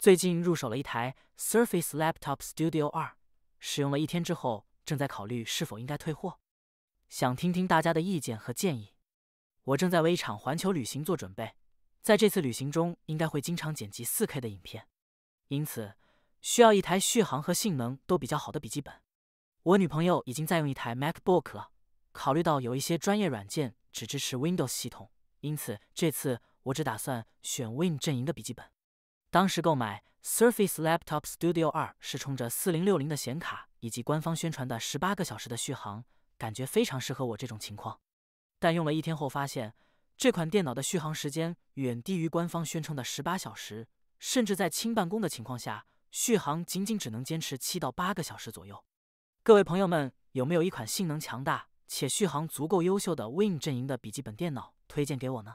最近入手了一台 Surface Laptop Studio 二，使用了一天之后，正在考虑是否应该退货。想听听大家的意见和建议。我正在为一场环球旅行做准备，在这次旅行中应该会经常剪辑四 K 的影片，因此需要一台续航和性能都比较好的笔记本。我女朋友已经在用一台 MacBook 了，考虑到有一些专业软件只支持 Windows 系统，因此这次我只打算选 Win 阵营的笔记本。当时购买 Surface Laptop Studio 二，是冲着四零六零的显卡以及官方宣传的十八个小时的续航，感觉非常适合我这种情况。但用了一天后发现，这款电脑的续航时间远低于官方宣称的十八小时，甚至在轻办公的情况下，续航仅仅只能坚持七到八个小时左右。各位朋友们，有没有一款性能强大且续航足够优秀的 Win 阵营的笔记本电脑推荐给我呢？